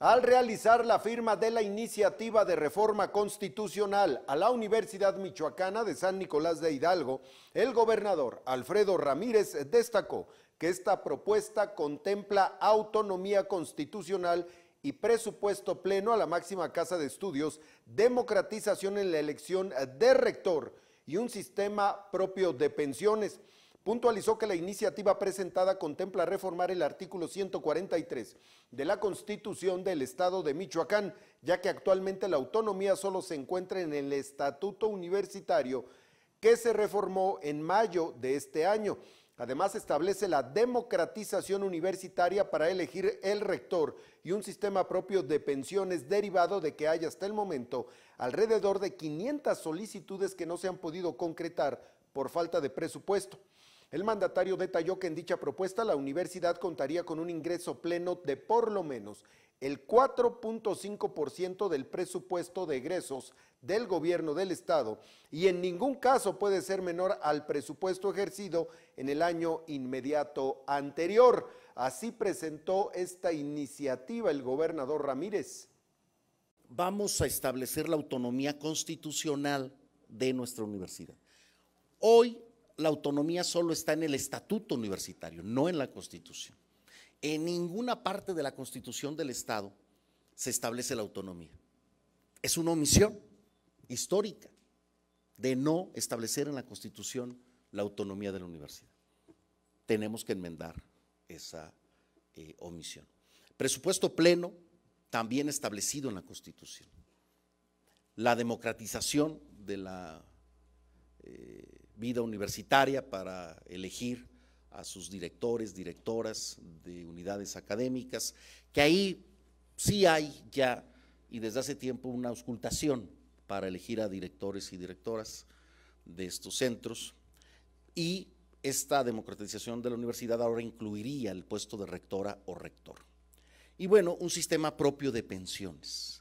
Al realizar la firma de la iniciativa de reforma constitucional a la Universidad Michoacana de San Nicolás de Hidalgo, el gobernador Alfredo Ramírez destacó que esta propuesta contempla autonomía constitucional y presupuesto pleno a la máxima casa de estudios, democratización en la elección de rector y un sistema propio de pensiones puntualizó que la iniciativa presentada contempla reformar el artículo 143 de la Constitución del Estado de Michoacán, ya que actualmente la autonomía solo se encuentra en el Estatuto Universitario que se reformó en mayo de este año. Además, establece la democratización universitaria para elegir el rector y un sistema propio de pensiones derivado de que hay hasta el momento alrededor de 500 solicitudes que no se han podido concretar por falta de presupuesto. El mandatario detalló que en dicha propuesta la universidad contaría con un ingreso pleno de por lo menos el 4.5% del presupuesto de egresos del gobierno del Estado y en ningún caso puede ser menor al presupuesto ejercido en el año inmediato anterior. Así presentó esta iniciativa el gobernador Ramírez. Vamos a establecer la autonomía constitucional de nuestra universidad. Hoy la autonomía solo está en el estatuto universitario, no en la constitución. En ninguna parte de la constitución del Estado se establece la autonomía. Es una omisión histórica de no establecer en la constitución la autonomía de la universidad. Tenemos que enmendar esa eh, omisión. Presupuesto pleno, también establecido en la constitución. La democratización de la... Eh, vida universitaria para elegir a sus directores, directoras de unidades académicas, que ahí sí hay ya y desde hace tiempo una auscultación para elegir a directores y directoras de estos centros y esta democratización de la universidad ahora incluiría el puesto de rectora o rector. Y bueno, un sistema propio de pensiones.